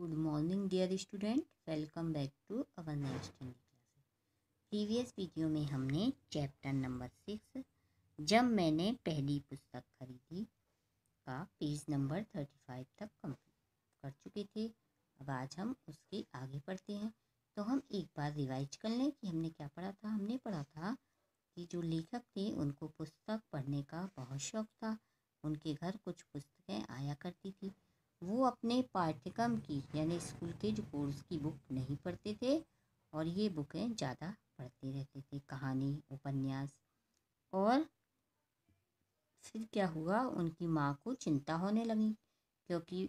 Good morning dear student welcome back to our next Hindi class previous में हमने chapter number six जब मैंने पहली पुस्तक खरीदी का पेज नंबर थर्टी फाइव तक कंप्लीट कर चुके थे अब आज हम उसके आगे पढ़ते हैं तो हम एक बार रिवाइज कर लें कि हमने क्या पढ़ा था हमने पढ़ा था कि जो लेखक थे उनको पुस्तक पढ़ने का बहुत शौक था उनके घर कुछ पुस्तकें आया करती थी वो अपने पाठ्यक्रम की यानी स्कूल के जो कोर्स की बुक नहीं पढ़ते थे और ये बुकें ज़्यादा पढ़ते रहते थे कहानी उपन्यास और फिर क्या हुआ उनकी माँ को चिंता होने लगी क्योंकि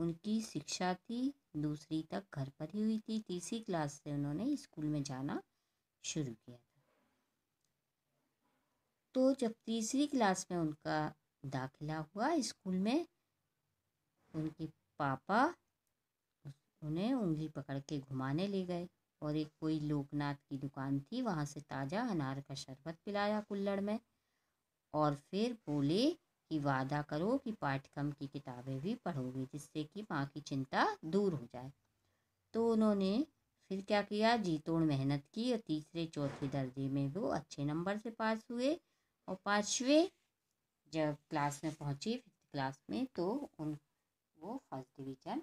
उनकी शिक्षा थी दूसरी तक घर पर ही हुई थी तीसरी क्लास से उन्होंने स्कूल में जाना शुरू किया था तो जब तीसरी क्लास में उनका दाखिला हुआ स्कूल में उनके पापा उन्हें उंगली पकड़ के घुमाने ले गए और एक कोई लोकनाथ की दुकान थी वहाँ से ताज़ा अनार का शरबत पिलाया कुल्लड़ में और फिर बोले कि वादा करो कि पाठ्यक्रम की किताबें भी पढ़ोगे जिससे कि माँ की चिंता दूर हो जाए तो उन्होंने फिर क्या किया जी तोड़ मेहनत की और तीसरे चौथे दर्जे में वो अच्छे नंबर से पास हुए और पाँचवें जब क्लास में पहुँचे फिफ्थ क्लास में तो उन वो फर्स्ट डिवीजन आए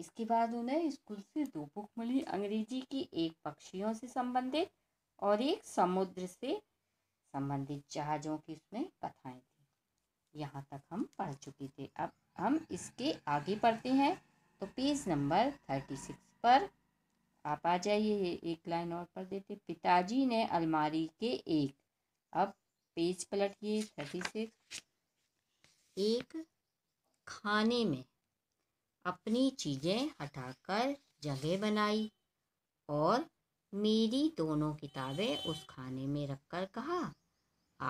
इसके बाद उन्हें स्कूल से दो बुक मिली अंग्रेजी की एक पक्षियों से संबंधित और एक समुद्र से संबंधित जहाज़ों की उसमें कथाएं थी यहाँ तक हम पढ़ चुके थे अब हम इसके आगे पढ़ते हैं तो पेज नंबर थर्टी सिक्स पर आप आ जाइए ये एक लाइन और पढ़ देते पिताजी ने अलमारी के एक अब पेज पलटिए थर्टी सिक्स एक खाने में अपनी चीज़ें हटाकर जगह बनाई और मेरी दोनों किताबें उस खाने में रखकर कहा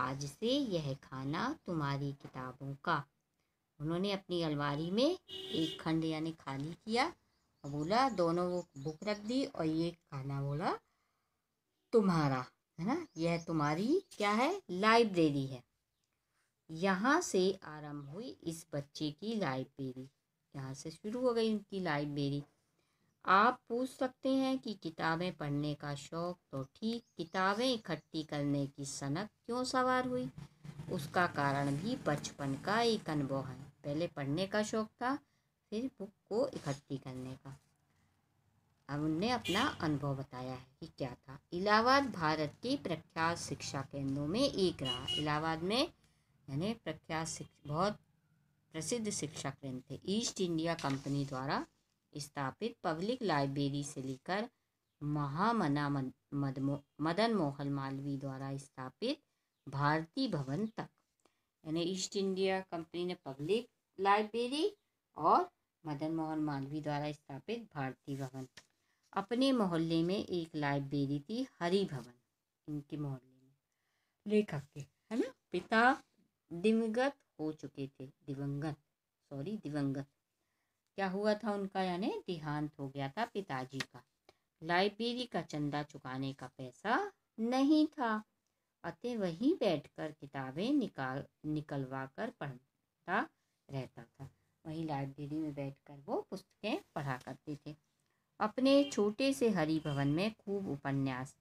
आज से यह खाना तुम्हारी किताबों का उन्होंने अपनी अलमारी में एक खंड यानी खाली किया और बोला दोनों वो बुक रख दी और ये खाना बोला तुम्हारा है ना यह तुम्हारी क्या है लाइब्रेरी है यहाँ से आरंभ हुई इस बच्चे की लाइब्रेरी यहाँ से शुरू हो गई उनकी लाइब्रेरी आप पूछ सकते हैं कि किताबें पढ़ने का शौक़ तो ठीक किताबें इकट्ठी करने की सनक क्यों सवार हुई उसका कारण भी बचपन का एक अनुभव है पहले पढ़ने का शौक़ था फिर बुक को इकट्ठी करने का अब उनने अपना अनुभव बताया है कि क्या था इलाहाबाद भारत के प्रख्यात शिक्षा केंद्रों में एक रहा इलाहाबाद में यानी प्रख्यात बहुत प्रसिद्ध शिक्षा केंद्र थे ईस्ट इंडिया कंपनी द्वारा स्थापित पब्लिक लाइब्रेरी से लेकर महामना मदन मोहन मालवी द्वारा स्थापित भारती भवन तक यानी ईस्ट इंडिया कंपनी ने पब्लिक लाइब्रेरी और मदन मोहन मालवी द्वारा स्थापित भारती भवन अपने मोहल्ले में एक लाइब्रेरी थी हरि भवन इनके मोहल्ले में लेखक के है ना पिता दिवंगत हो चुके थे दिवंगत सॉरी दिवंगत क्या हुआ था उनका यानी देहांत हो गया था पिताजी का लाइब्रेरी का चंदा चुकाने का पैसा नहीं था अतः वहीं बैठकर किताबें निकाल निकलवा कर पढ़ता रहता था वहीं लाइब्रेरी में बैठकर वो पुस्तकें पढ़ा करते थे अपने छोटे से हरि भवन में खूब उपन्यास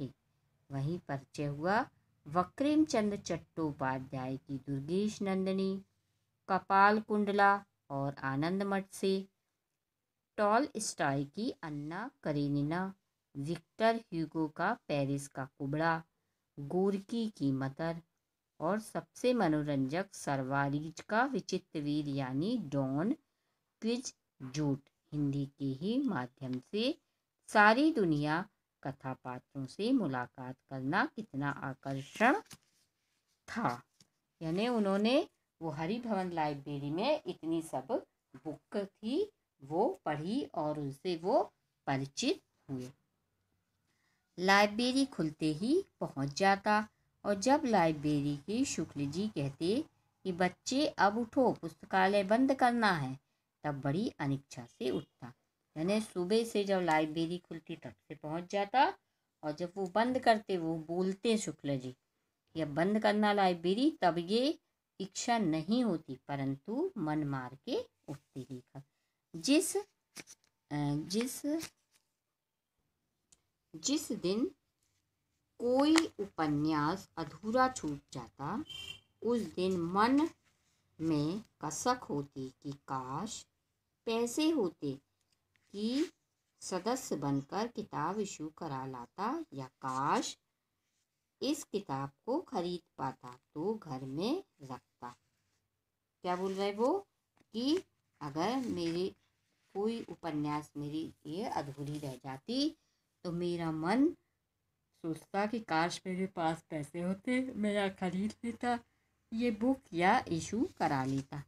थे वहीं परिचय हुआ वक्रेम चंद चट्टोपाध्याय की दुर्गेश नंदनी कपाल कुंडला और आनंद मठ से टॉल स्टाई की अन्ना करेनिना विक्टर ह्यूगो का पेरिस का कुबड़ा गोरकी की मतर और सबसे मनोरंजक सरवारीज का विचित्र वीर यानी डॉन क्विज जूट हिंदी के ही माध्यम से सारी दुनिया कथा पात्रों से मुलाकात करना कितना आकर्षण था यानी उन्होंने वो हरि भवन लाइब्रेरी में इतनी सब बुक थी वो पढ़ी और उनसे वो परिचित हुए लाइब्रेरी खुलते ही पहुंच जाता और जब लाइब्रेरी के शुक्ल जी कहते कि बच्चे अब उठो पुस्तकालय बंद करना है तब बड़ी अनिच्छा से उठता यानी सुबह से जब लाइब्रेरी खुलती तब से पहुंच जाता और जब वो बंद करते वो बोलते शुक्ला जी या बंद करना लाइब्रेरी तब ये इच्छा नहीं होती परंतु मन मार के उठती लिखा जिस जिस जिस दिन कोई उपन्यास अधूरा छूट जाता उस दिन मन में कसक होती कि काश पैसे होते की सदस्य बनकर किताब इशू करा लाता या काश इस किताब को खरीद पाता तो घर में रखता क्या बोल रहे वो कि अगर मेरे कोई उपन्यास मेरी ये अधूरी रह जाती तो मेरा मन सोचता कि काश मेरे पास पैसे होते मेरा खरीद लेता ये बुक या इशू करा लेता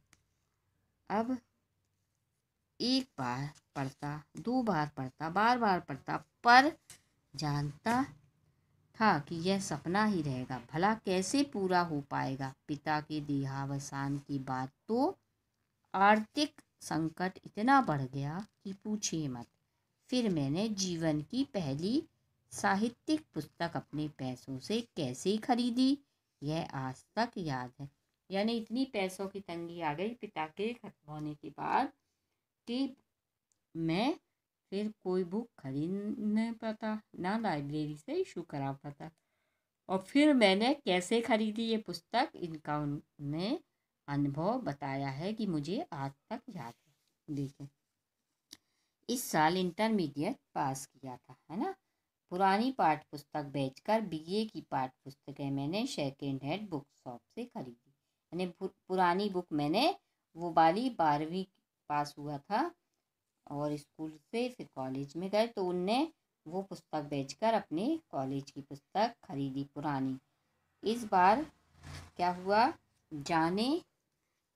अब एक बार पढ़ता दो बार पढ़ता बार बार पढ़ता पर जानता था कि यह सपना ही रहेगा भला कैसे पूरा हो पाएगा पिता के देहावसान की बात तो आर्थिक संकट इतना बढ़ गया कि पूछिए मत फिर मैंने जीवन की पहली साहित्यिक पुस्तक अपने पैसों से कैसे खरीदी यह आज तक याद है यानी इतनी पैसों की तंगी आ गई पिता के खत्म होने के बाद कि मैं फिर कोई बुक खरीद नहीं पाता ना लाइब्रेरी से इशू करा पाता और फिर मैंने कैसे खरीदी ये पुस्तक इनका उनने अनुभव बताया है कि मुझे आज तक याद है देखें इस साल इंटरमीडिएट पास किया था है ना पुरानी पाठ पुस्तक बेचकर बीए की पाठ पुस्तकें मैंने सेकेंड हैंड बुक शॉप से खरीदी यानी पुरानी बुक मैंने वो वाली बारहवीं पास हुआ था और स्कूल से फिर कॉलेज में गए तो उनने वो पुस्तक बेचकर अपने कॉलेज की पुस्तक खरीदी पुरानी इस बार क्या हुआ जाने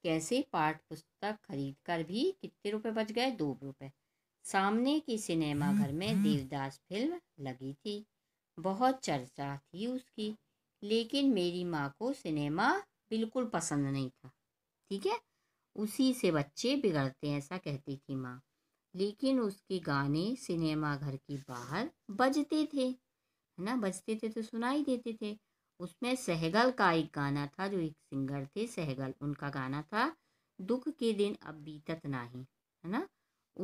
कैसे पाठ पुस्तक खरीद कर भी कितने रुपए बच गए दो रुपए सामने की सिनेमा हम्म, घर में हम्म। देवदास फिल्म लगी थी बहुत चर्चा थी उसकी लेकिन मेरी माँ को सिनेमा बिल्कुल पसंद नहीं था ठीक है उसी से बच्चे बिगड़ते हैं ऐसा कहती थी माँ लेकिन उसके गाने सिनेमा घर के बाहर बजते थे है ना बजते थे तो सुनाई देते थे उसमें सहगल का एक गाना था जो एक सिंगर थे सहगल उनका गाना था दुख के दिन अब बीतत नहीं है ना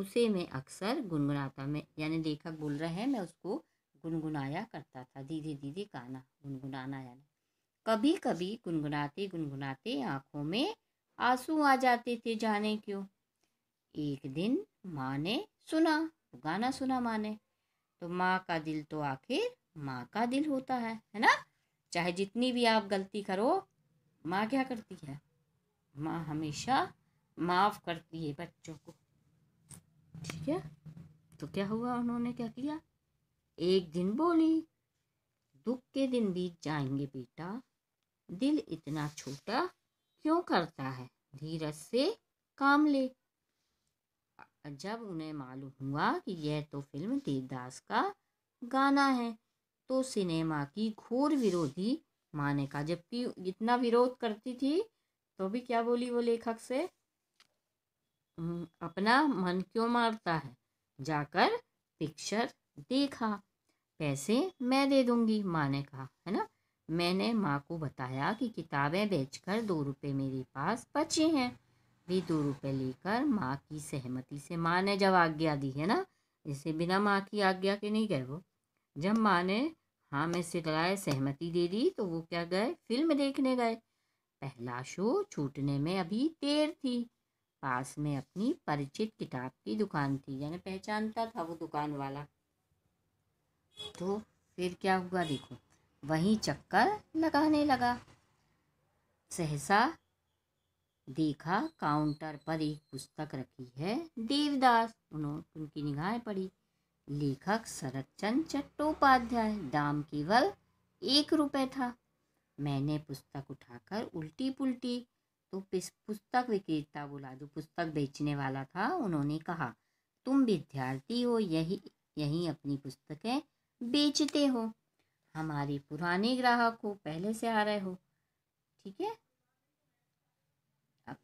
उसे मैं अक्सर गुनगुनाता मैं यानी लेखक बोल रहे हैं मैं उसको गुनगुनाया करता था धीरे धीरे गाना गुनगुनाना यानी कभी कभी गुनगुनाते गुनगुनाते आँखों में आंसू आ जाते थे जाने क्यों एक दिन माँ ने सुना गाना सुना माँ ने तो माँ का दिल तो आखिर माँ का दिल होता है है ना चाहे जितनी भी आप गलती करो माँ क्या करती है माँ हमेशा माफ़ करती है बच्चों को ठीक है तो क्या हुआ उन्होंने क्या किया एक दिन बोली दुख के दिन बीत जाएंगे बेटा दिल इतना छोटा क्यों करता है धीरज से काम ले जब उन्हें मालूम हुआ कि यह तो फिल्म देवदास का गाना है तो सिनेमा की घोर विरोधी माने का जबकि इतना विरोध करती थी तो भी क्या बोली वो लेखक से अपना मन क्यों मारता है जाकर पिक्चर देखा पैसे मैं दे दूंगी माने कहा है ना मैंने माँ को बताया कि किताबें बेचकर दो रुपए मेरे पास बचे हैं भी दो रुपए लेकर माँ की सहमति से माँ ने जब आज्ञा दी है ना इसे बिना माँ की आज्ञा के नहीं गए वो जब माँ ने हाँ में लगाए सहमति दे दी तो वो क्या गए फिल्म देखने गए पहला शो छूटने में अभी देर थी पास में अपनी परिचित किताब की दुकान थी यानी पहचानता था वो दुकान वाला तो फिर क्या हुआ देखो वहीं चक्कर लगाने लगा सहसा देखा काउंटर पर एक पुस्तक रखी है देवदास उन्होंने उनकी निगाहें पड़ी लेखक शरतचंद चट्टोपाध्याय दाम केवल एक रुपये था मैंने पुस्तक उठाकर उल्टी पुल्टी तो पुस्तक विक्रेता बोला जो पुस्तक बेचने वाला था उन्होंने कहा तुम विद्यार्थी हो यही यही अपनी पुस्तकें बेचते हो हमारी पुरानी ग्राहक हो पहले से आ रहे हो ठीक है अब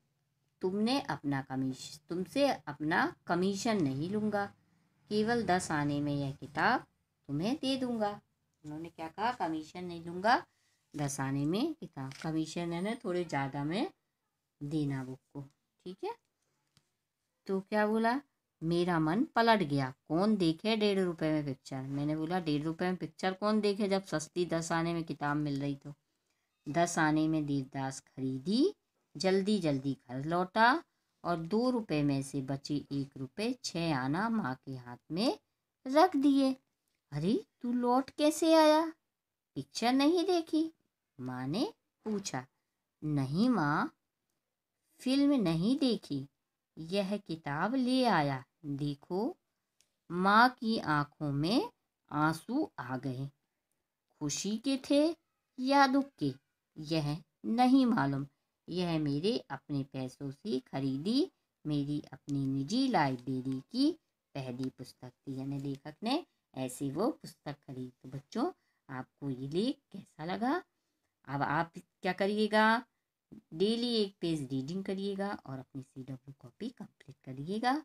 तुमने अपना कमीश तुमसे अपना कमीशन नहीं लूँगा केवल दस आने में यह किताब तुम्हें दे दूँगा उन्होंने क्या कहा कमीशन नहीं लूँगा दस आने में किताब कमीशन है ना थोड़े ज़्यादा में देना बुक को ठीक है तो क्या बोला मेरा मन पलट गया कौन देखे डेढ़ रुपए में पिक्चर मैंने बोला डेढ़ रुपए में पिक्चर कौन देखे जब सस्ती दस आने में किताब मिल रही तो दस आने में देवदास खरीदी जल्दी जल्दी घर लौटा और दो रुपए में से बचे एक रुपए छः आना माँ के हाथ में रख दिए अरे तू लौट कैसे आया पिक्चर नहीं देखी माँ ने पूछा नहीं माँ फिल्म नहीं देखी यह किताब ले आया देखो माँ की आंखों में आंसू आ गए खुशी के थे या दुख के यह नहीं मालूम यह मेरे अपने पैसों से खरीदी मेरी अपनी निजी लाइब्रेरी की पहली पुस्तक थी यानी लेखक ने ऐसी वो पुस्तक खरीदी तो बच्चों आपको ये लेख कैसा लगा अब आप क्या करिएगा डेली एक पेज रीडिंग करिएगा और अपनी सी डब्ल्यू कॉपी कंप्लीट करिएगा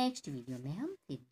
नेक्स्ट वीडियो में हम फिर